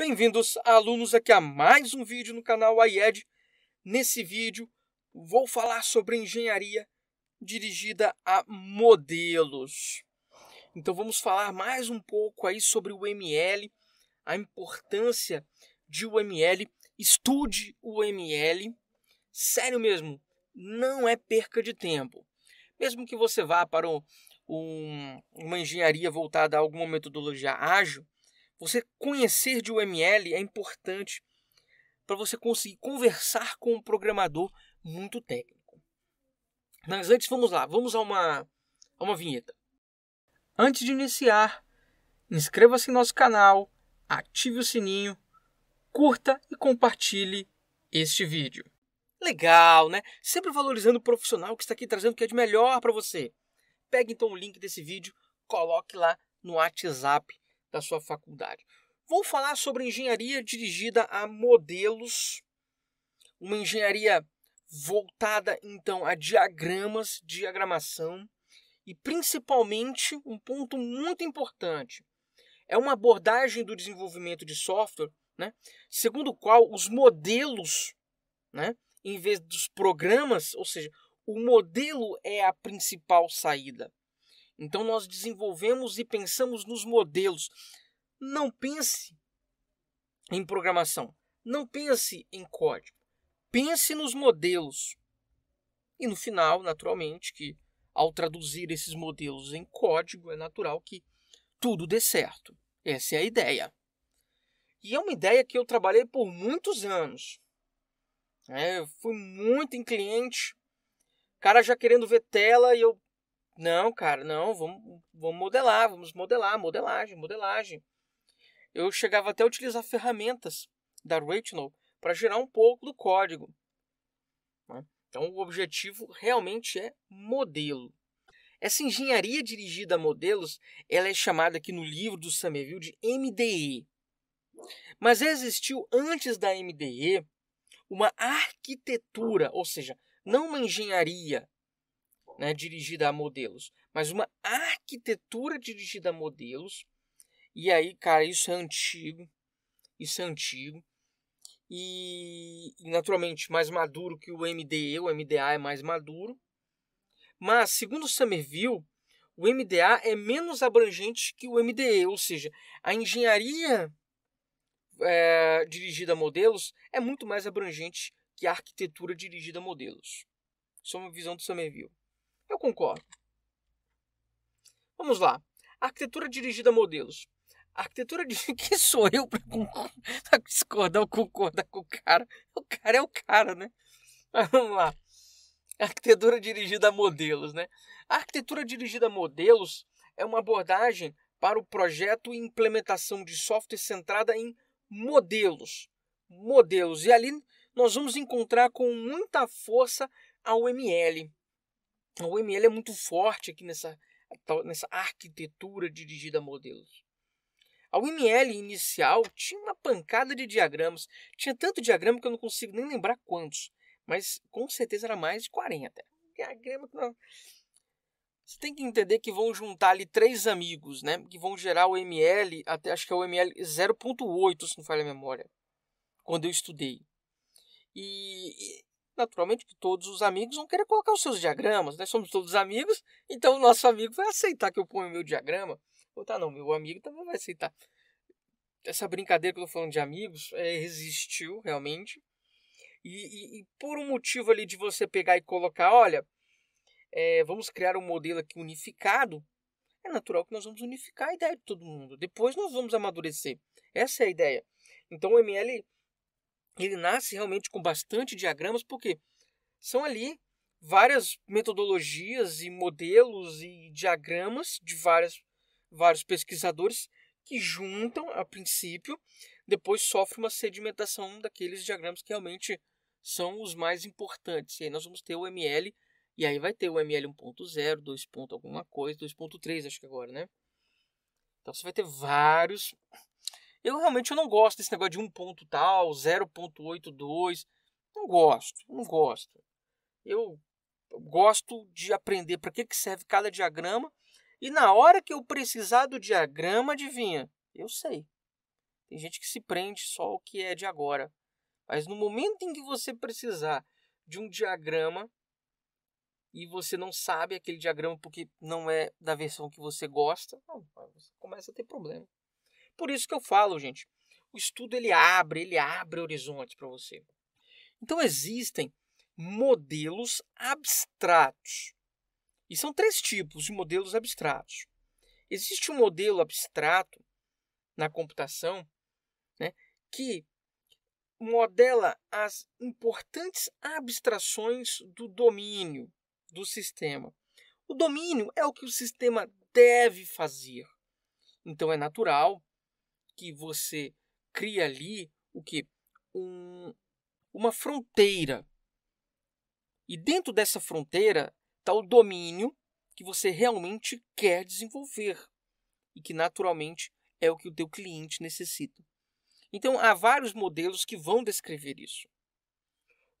Bem-vindos, alunos, aqui a mais um vídeo no canal AIED. Nesse vídeo, vou falar sobre engenharia dirigida a modelos. Então, vamos falar mais um pouco aí sobre o ML, a importância de o ML. Estude o ML. Sério mesmo, não é perca de tempo. Mesmo que você vá para um, uma engenharia voltada a alguma metodologia ágil, você conhecer de UML é importante para você conseguir conversar com um programador muito técnico. Mas antes, vamos lá, vamos a uma, a uma vinheta. Antes de iniciar, inscreva-se em nosso canal, ative o sininho, curta e compartilhe este vídeo. Legal, né? Sempre valorizando o profissional que está aqui trazendo o que é de melhor para você. Pegue então o link desse vídeo, coloque lá no WhatsApp da sua faculdade. Vou falar sobre engenharia dirigida a modelos, uma engenharia voltada então a diagramas, diagramação e principalmente um ponto muito importante. É uma abordagem do desenvolvimento de software, né, segundo o qual os modelos, né, em vez dos programas, ou seja, o modelo é a principal saída. Então nós desenvolvemos e pensamos nos modelos. Não pense em programação, não pense em código. Pense nos modelos. E no final, naturalmente, que ao traduzir esses modelos em código, é natural que tudo dê certo. Essa é a ideia. E é uma ideia que eu trabalhei por muitos anos. É, fui muito em cliente, cara já querendo ver tela e eu não, cara, não, vamos, vamos modelar, vamos modelar, modelagem, modelagem. Eu chegava até a utilizar ferramentas da Retinal para gerar um pouco do código. Né? Então, o objetivo realmente é modelo. Essa engenharia dirigida a modelos, ela é chamada aqui no livro do Samuel de MDE. Mas existiu antes da MDE uma arquitetura, ou seja, não uma engenharia, né, dirigida a modelos, mas uma arquitetura dirigida a modelos. E aí, cara, isso é antigo, isso é antigo. E, naturalmente mais maduro que o MDE, o MDA é mais maduro. Mas, segundo o Somerville, o MDA é menos abrangente que o MDE, ou seja, a engenharia é, dirigida a modelos é muito mais abrangente que a arquitetura dirigida a modelos. Isso é uma visão do Somerville. Eu concordo. Vamos lá. Arquitetura dirigida a modelos. arquitetura de que sou eu para discordar ou concordar com o cara? O cara é o cara, né? Mas vamos lá. Arquitetura dirigida a modelos, né? A arquitetura dirigida a modelos é uma abordagem para o projeto e implementação de software centrada em modelos. Modelos. E ali nós vamos encontrar com muita força a UML. O ML é muito forte aqui nessa, nessa arquitetura dirigida a modelos. A UML inicial tinha uma pancada de diagramas. Tinha tanto diagrama que eu não consigo nem lembrar quantos. Mas com certeza era mais de 40. Diagrama que não. Você tem que entender que vão juntar ali três amigos, né? Que vão gerar o ML, até acho que é o ML 0.8, se não falha a memória, quando eu estudei. E, naturalmente que todos os amigos vão querer colocar os seus diagramas, nós né? somos todos amigos, então o nosso amigo vai aceitar que eu ponho meu diagrama. Ou tá, não, meu amigo também vai aceitar. Essa brincadeira que eu tô falando de amigos é, existiu realmente. E, e, e, por um motivo ali de você pegar e colocar, olha, é, vamos criar um modelo aqui unificado, é natural que nós vamos unificar a ideia de todo mundo. Depois nós vamos amadurecer. Essa é a ideia. Então o ML ele nasce realmente com bastante diagramas, porque são ali várias metodologias e modelos e diagramas de várias, vários pesquisadores que juntam a princípio, depois sofre uma sedimentação daqueles diagramas que realmente são os mais importantes. E aí nós vamos ter o ML, e aí vai ter o ML 1.0, 2. alguma coisa, 2.3 acho que agora, né? Então você vai ter vários eu realmente eu não gosto desse negócio de um ponto tal, 0.82. Não gosto, não gosto. Eu gosto de aprender para que, que serve cada diagrama. E na hora que eu precisar do diagrama, adivinha? Eu sei. Tem gente que se prende só o que é de agora. Mas no momento em que você precisar de um diagrama e você não sabe aquele diagrama porque não é da versão que você gosta, não, você começa a ter problema. Por isso que eu falo, gente, o estudo ele abre, ele abre horizontes para você. Então existem modelos abstratos. E são três tipos de modelos abstratos. Existe um modelo abstrato na computação né, que modela as importantes abstrações do domínio do sistema. O domínio é o que o sistema deve fazer. Então é natural que você cria ali o que um, uma fronteira e dentro dessa fronteira está o domínio que você realmente quer desenvolver e que naturalmente é o que o teu cliente necessita. Então há vários modelos que vão descrever isso.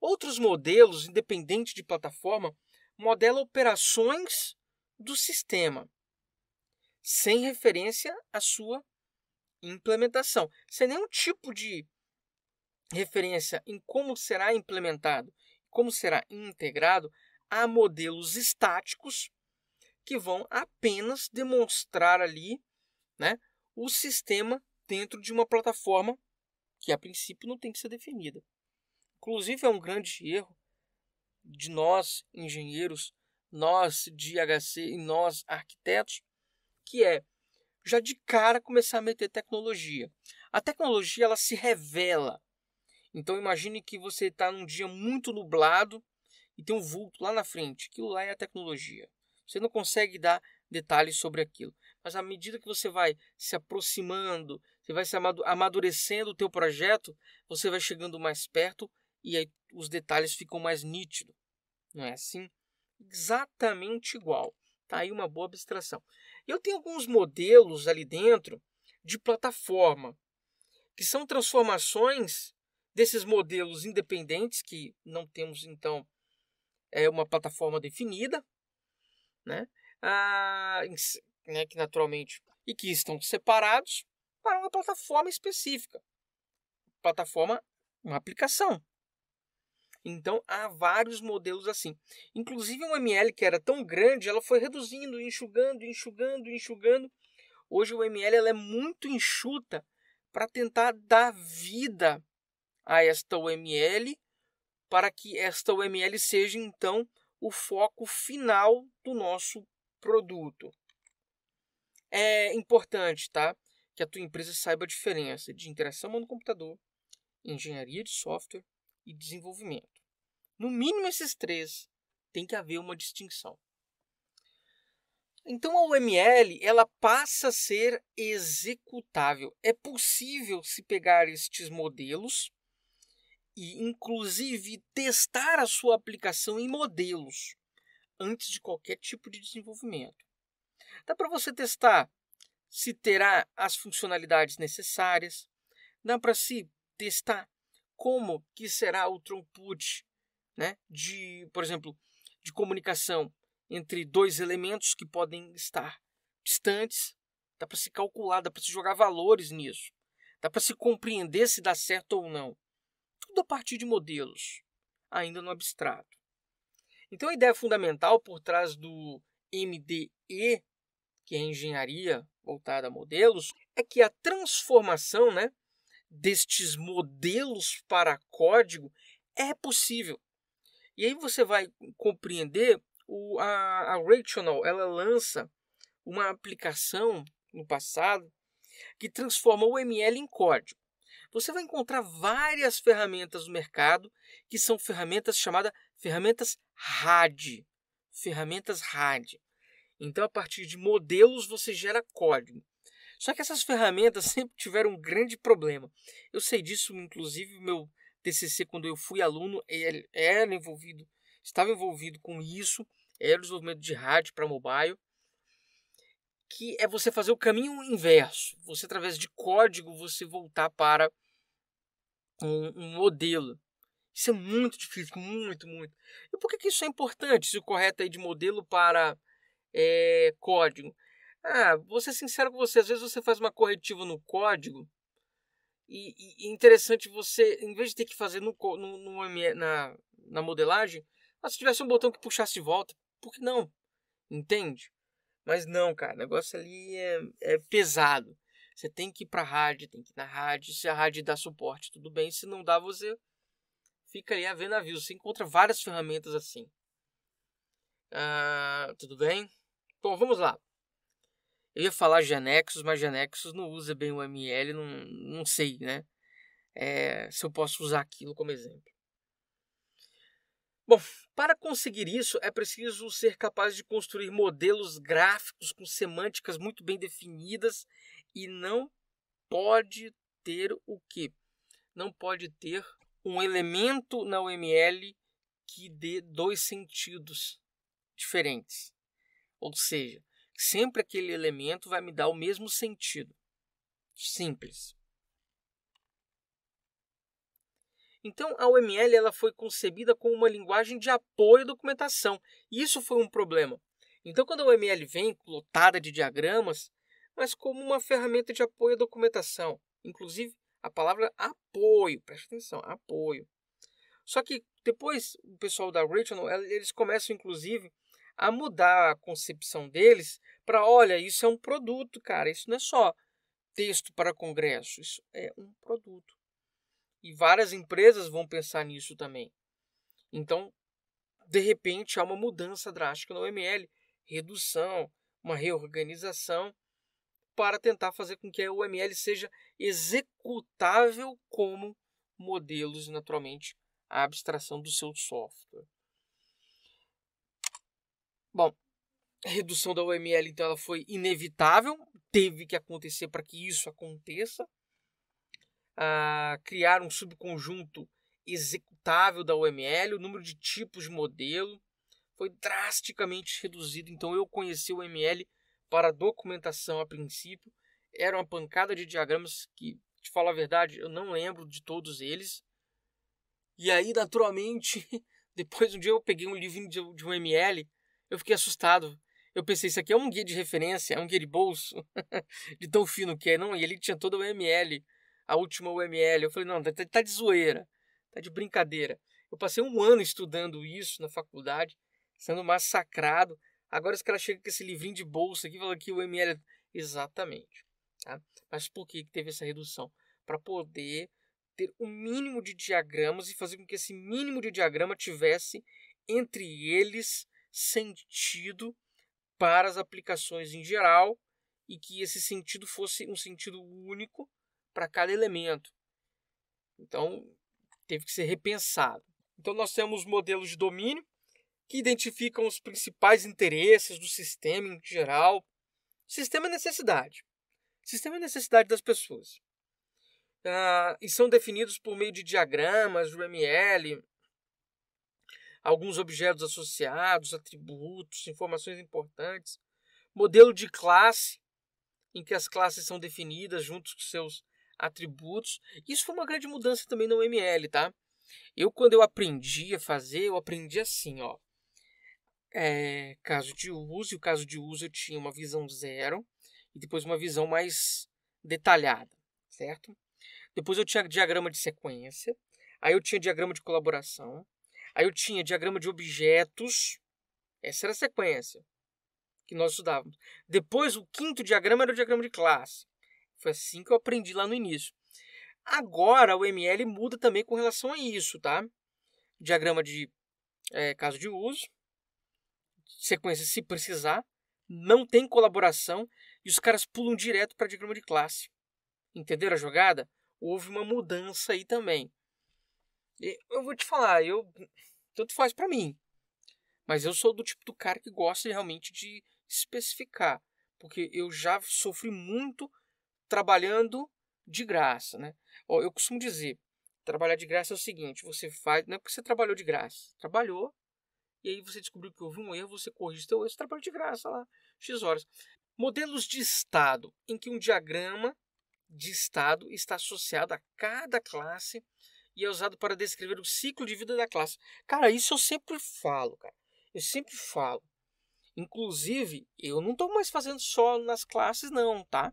Outros modelos, independente de plataforma, modela operações do sistema, sem referência à sua implementação, sem nenhum tipo de referência em como será implementado, como será integrado a modelos estáticos que vão apenas demonstrar ali, né, o sistema dentro de uma plataforma que a princípio não tem que ser definida. Inclusive é um grande erro de nós engenheiros, nós de HC e nós arquitetos, que é já de cara começar a meter tecnologia. A tecnologia ela se revela. Então imagine que você está num dia muito nublado e tem um vulto lá na frente. Aquilo lá é a tecnologia. Você não consegue dar detalhes sobre aquilo. Mas à medida que você vai se aproximando, você vai se amadurecendo o teu projeto, você vai chegando mais perto e aí os detalhes ficam mais nítidos. Não é assim? Exatamente igual. Tá aí uma boa abstração. Eu tenho alguns modelos ali dentro de plataforma, que são transformações desses modelos independentes, que não temos então é uma plataforma definida, né? Ah, né, que naturalmente e que estão separados para uma plataforma específica, plataforma, uma aplicação. Então há vários modelos assim. Inclusive o ML que era tão grande, ela foi reduzindo, enxugando, enxugando, enxugando. Hoje o ML ela é muito enxuta para tentar dar vida a esta UML para que esta UML seja então o foco final do nosso produto. É importante, tá? Que a tua empresa saiba a diferença de interação no computador, engenharia de software e desenvolvimento. No mínimo esses três tem que haver uma distinção. Então a UML ela passa a ser executável. É possível se pegar estes modelos e inclusive testar a sua aplicação em modelos antes de qualquer tipo de desenvolvimento. Dá para você testar se terá as funcionalidades necessárias, dá para se testar como que será o throughput, né, de, por exemplo, de comunicação entre dois elementos que podem estar distantes. Dá para se calcular, dá para se jogar valores nisso. Dá para se compreender se dá certo ou não. Tudo a partir de modelos, ainda no abstrato. Então a ideia fundamental por trás do MDE, que é engenharia voltada a modelos, é que a transformação, né, destes modelos para código é possível. E aí você vai compreender o, a, a Rational, ela lança uma aplicação no passado que transforma o ML em código. Você vai encontrar várias ferramentas no mercado que são ferramentas chamadas ferramentas RAD, ferramentas RAD. Então a partir de modelos você gera código. Só que essas ferramentas sempre tiveram um grande problema. Eu sei disso, inclusive, meu TCC, quando eu fui aluno, ele era envolvido, estava envolvido com isso, era o desenvolvimento de rádio para mobile, que é você fazer o caminho inverso. Você, através de código, você voltar para um, um modelo. Isso é muito difícil, muito, muito. E por que, que isso é importante, se o correto aí é de modelo para é, código? Ah, vou ser sincero com você, às vezes você faz uma corretiva no código e, e interessante você, em vez de ter que fazer no, no, no na, na modelagem, ah, se tivesse um botão que puxasse de volta, por que não? Entende? Mas não, cara, o negócio ali é, é pesado. Você tem que ir pra rádio, tem que ir na rádio. Se a rádio dá suporte, tudo bem. Se não dá, você fica ali a ver navios. Você encontra várias ferramentas assim. Ah, tudo bem? Bom, vamos lá. Eu ia falar Genexus, mas Genexus não usa bem o ML, não, não sei, né? É, se eu posso usar aquilo como exemplo. Bom, para conseguir isso é preciso ser capaz de construir modelos gráficos com semânticas muito bem definidas e não pode ter o que? Não pode ter um elemento na UML que dê dois sentidos diferentes. Ou seja, Sempre aquele elemento vai me dar o mesmo sentido. Simples. Então, a OML ela foi concebida como uma linguagem de apoio à documentação. E isso foi um problema. Então, quando a OML vem lotada de diagramas, mas como uma ferramenta de apoio à documentação. Inclusive, a palavra apoio, preste atenção, apoio. Só que depois o pessoal da Regional, eles começam, inclusive, a mudar a concepção deles para, olha, isso é um produto, cara, isso não é só texto para congresso, isso é um produto. E várias empresas vão pensar nisso também. Então, de repente, há uma mudança drástica no OML, redução, uma reorganização para tentar fazer com que a OML seja executável como modelos, naturalmente, a abstração do seu software. Bom, a redução da OML então ela foi inevitável, teve que acontecer para que isso aconteça. Ah, criar um subconjunto executável da OML, o número de tipos de modelo foi drasticamente reduzido. Então eu conheci o UML para documentação a princípio. Era uma pancada de diagramas que, te falar a verdade, eu não lembro de todos eles. E aí, naturalmente, depois um dia eu peguei um livrinho de, de um ML eu fiquei assustado. Eu pensei, isso aqui é um guia de referência, é um guia de bolso, de tão fino que é. Não, e ele tinha toda a UML, a última UML. Eu falei, não, tá, tá de zoeira, tá de brincadeira. Eu passei um ano estudando isso na faculdade, sendo massacrado. Agora os caras chegam com esse livrinho de bolsa aqui falando que o UML. É Exatamente. Tá? Mas por que teve essa redução? Para poder ter o um mínimo de diagramas e fazer com que esse mínimo de diagrama tivesse entre eles sentido para as aplicações em geral e que esse sentido fosse um sentido único para cada elemento. Então, teve que ser repensado. Então, nós temos modelos de domínio que identificam os principais interesses do sistema em geral. Sistema é necessidade. Sistema é necessidade das pessoas. Ah, e são definidos por meio de diagramas, UML alguns objetos associados, atributos, informações importantes, modelo de classe, em que as classes são definidas junto com seus atributos. Isso foi uma grande mudança também no ML, tá? Eu, quando eu aprendi a fazer, eu aprendi assim, ó. É, caso de uso, e o caso de uso eu tinha uma visão zero e depois uma visão mais detalhada, certo? Depois eu tinha diagrama de sequência, aí eu tinha diagrama de colaboração, Aí eu tinha diagrama de objetos, essa era a sequência que nós estudávamos. Depois, o quinto diagrama era o diagrama de classe. Foi assim que eu aprendi lá no início. Agora, o ML muda também com relação a isso, tá? Diagrama de é, caso de uso, sequência se precisar, não tem colaboração e os caras pulam direto para diagrama de classe. Entenderam a jogada? Houve uma mudança aí também. Eu vou te falar, eu. Tanto faz para mim. Mas eu sou do tipo do cara que gosta realmente de especificar. Porque eu já sofri muito trabalhando de graça, né? eu costumo dizer, trabalhar de graça é o seguinte, você faz, não é porque você trabalhou de graça, trabalhou, e aí você descobriu que houve um erro, você corrige seu erro, você de graça lá, X horas. Modelos de estado, em que um diagrama de estado está associado a cada classe e é usado para descrever o ciclo de vida da classe. Cara, isso eu sempre falo, cara. Eu sempre falo. Inclusive, eu não estou mais fazendo só nas classes, não, tá?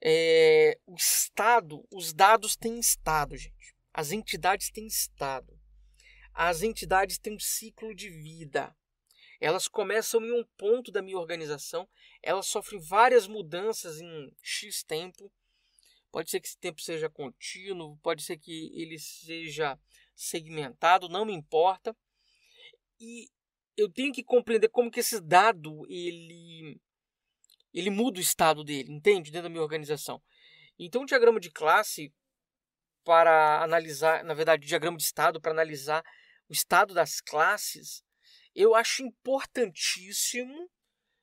É, o Estado, os dados têm Estado, gente. As entidades têm Estado. As entidades têm um ciclo de vida. Elas começam em um ponto da minha organização, elas sofrem várias mudanças em X tempo Pode ser que esse tempo seja contínuo, pode ser que ele seja segmentado, não me importa. E eu tenho que compreender como que esse dado ele ele muda o estado dele, entende? Dentro da minha organização. Então, o diagrama de classe para analisar, na verdade, o diagrama de estado para analisar o estado das classes, eu acho importantíssimo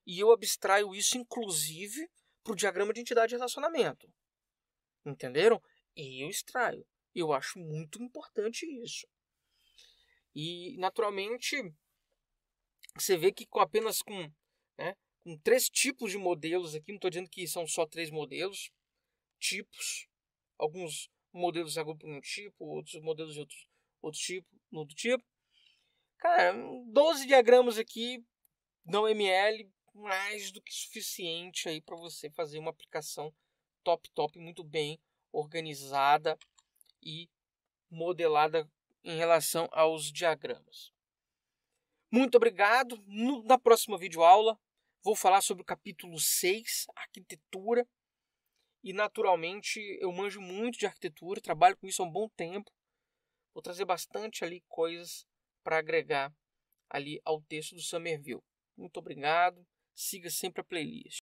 e eu abstraio isso, inclusive, para o diagrama de entidade de relacionamento entenderam? Eu extraio. Eu acho muito importante isso. E, naturalmente, você vê que com apenas com, né, com três tipos de modelos aqui, não estou dizendo que são só três modelos, tipos, alguns modelos agrupam um tipo, outros modelos de outro, outro tipo, no outro tipo. Cara, 12 diagramas aqui não ML, mais do que suficiente aí para você fazer uma aplicação top, top, muito bem organizada e modelada em relação aos diagramas. Muito obrigado. No, na próxima videoaula vou falar sobre o capítulo 6, arquitetura. E naturalmente eu manjo muito de arquitetura, trabalho com isso há um bom tempo. Vou trazer bastante ali coisas para agregar ali ao texto do Somerville. Muito obrigado. Siga sempre a playlist.